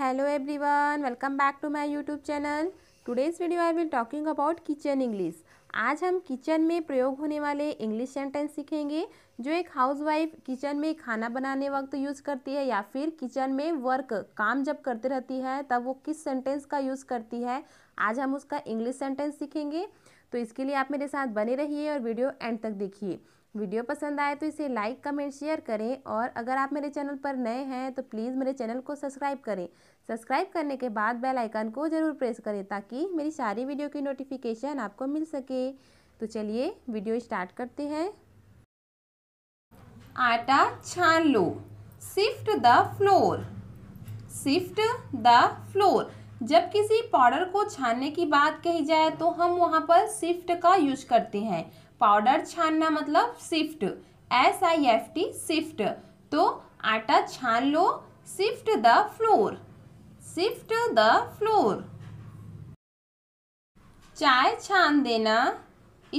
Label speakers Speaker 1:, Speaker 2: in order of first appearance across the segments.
Speaker 1: Every everyone welcome back to my YouTube channel today's video I will talking about kitchen English आज हम kitchen में प्रयोग होने वाले इंग्लिश सेंटेंस सीखेंगे जो एक हाउसवाइफ किचन में खाना बनाने वक्त यूज़ करती है या फिर किचन में वर्क काम जब करती रहती है तब वो किस सेंटेंस का यूज़ करती है आज हम उसका इंग्लिश सेंटेंस सीखेंगे तो इसके लिए आप मेरे साथ बने रहिए और वीडियो एंड तक देखिए वीडियो पसंद आए तो इसे लाइक कमेंट शेयर करें और अगर आप मेरे चैनल पर नए हैं तो प्लीज़ मेरे चैनल को सब्सक्राइब करें सब्सक्राइब करने के बाद बेल आइकन को ज़रूर प्रेस करें ताकि मेरी सारी वीडियो की नोटिफिकेशन आपको मिल सके तो चलिए वीडियो स्टार्ट करते हैं आटा छान लो sift the flour sift the flour जब किसी पाउडर को छानने की बात कही जाए तो हम वहाँ पर सिफ्ट का यूज करते हैं पाउडर छानना मतलब sift S I F T sift तो आटा छान लो sift the flour sift the flour चाय छान देना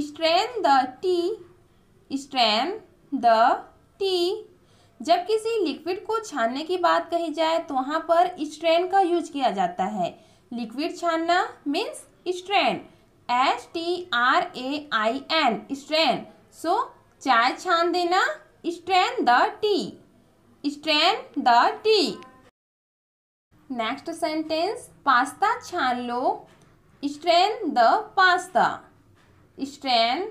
Speaker 1: strain the tea strain the tea जब किसी लिक्विड को छानने की बात कही जाए तो वहां पर स्ट्रेन का यूज किया जाता है लिक्विड छानना means strain S T R A I N strain so चाय छान देना strain the tea strain the tea next sentence pasta छान लो strain the pasta strain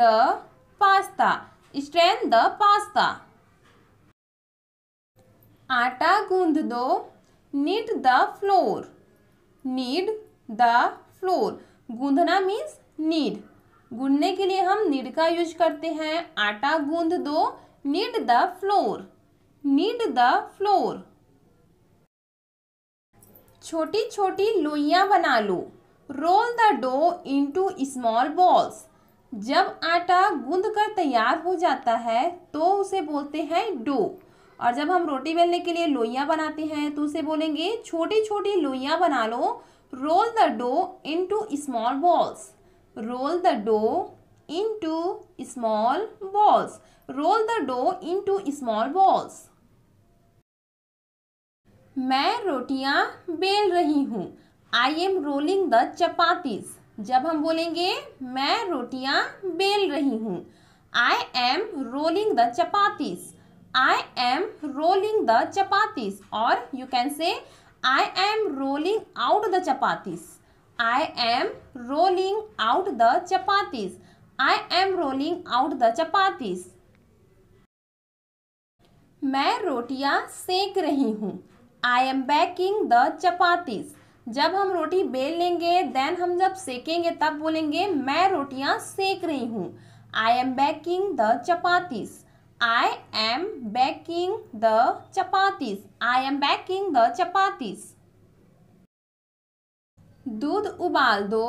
Speaker 1: the pasta strain the pasta आटा गूंद दो knead the flour knead the flour गूंधना means knead गूंधने के लिए हम नीड का यूज करते हैं आटा गूंध दो knead the flour knead the flour छोटी छोटी लोइया बना लो roll the dough to small balls जब आटा गूंध कर तैयार हो जाता है तो उसे बोलते हैं डो और जब हम रोटी बेलने के लिए लोइया बनाते हैं तो उसे बोलेंगे छोटी छोटी लोइया बना लो roll the dough into small balls roll the dough into small balls roll the dough into small balls मैं रोटियां बेल रही हूँ I am rolling the chapatis जब हम बोलेंगे मैं रोटियां बेल रही हूँ I am rolling the chapatis I am rolling the chapatis और you can say I am rolling out the chapatis I am rolling out the chapatis I am rolling out the chapatis मैं रोटियां सेक रही हूँ I am baking the chapatis जब हम रोटी बेल लेंगे then हम जब सेकेंगे तब बोलेंगे मैं रोटियां सेक रही हूँ I am baking the chapatis I am baking the chapatis. I am baking the chapatis. दूध उबाल दो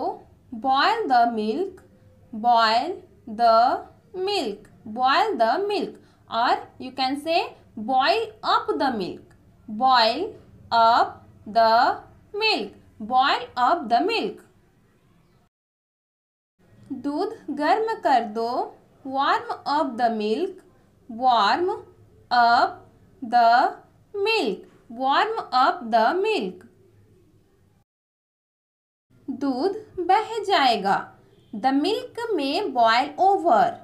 Speaker 1: boil the milk boil the milk boil the milk और you can say boil up the milk boil up the milk boil up the milk दूध गर्म कर दो warm up the milk warm up the milk warm up the milk दूध बह जाएगा the milk may boil over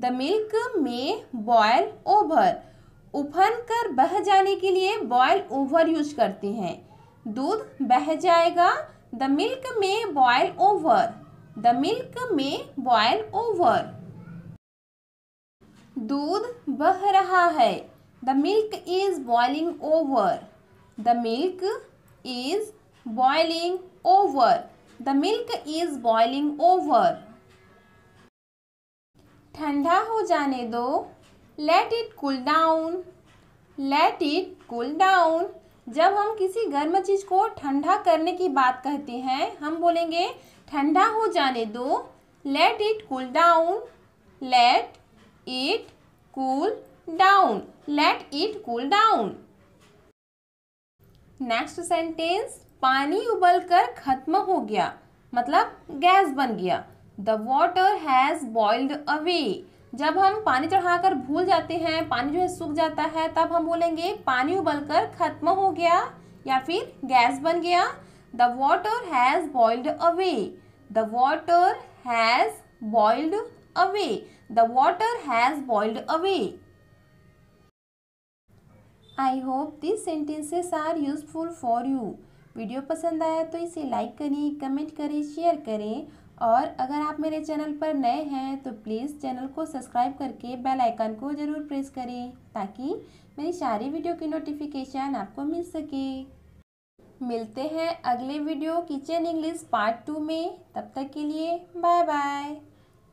Speaker 1: the milk may boil over उफन कर बह जाने के लिए बॉयल ओवर यूज करते हैं दूध बह जाएगा the milk may boil over the milk may boil over दूध बह रहा है the milk is boiling over the milk is boiling over the milk is boiling over ठंडा हो जाने दो let it cool down let it cool down जब हम किसी गर्म चीज़ को ठंडा करने की बात कहते हैं हम बोलेंगे ठंडा हो जाने दो let it cool down let it cool down let it cool down next sentence पानी कर खत्म हो गया मतलब गैस बन गया the water has boiled away जब हम पानी चढ़ाकर भूल जाते हैं पानी जो है सूख जाता है तब हम बोलेंगे पानी उबलकर खत्म हो गया या फिर गैस बन गया the water has boiled away the water has boiled away The water has boiled away. I hope this sentences are useful for you video पसंद आया तो इसे लाइक करें कमेंट करें शेयर करें और अगर आप मेरे चैनल पर नए हैं तो प्लीज़ चैनल को सब्सक्राइब करके बेल आइकन को ज़रूर प्रेस करें ताकि मेरी सारी वीडियो की नोटिफिकेशन आपको मिल सके मिलते हैं अगले video kitchen English part two में तब तक के लिए बाय बाय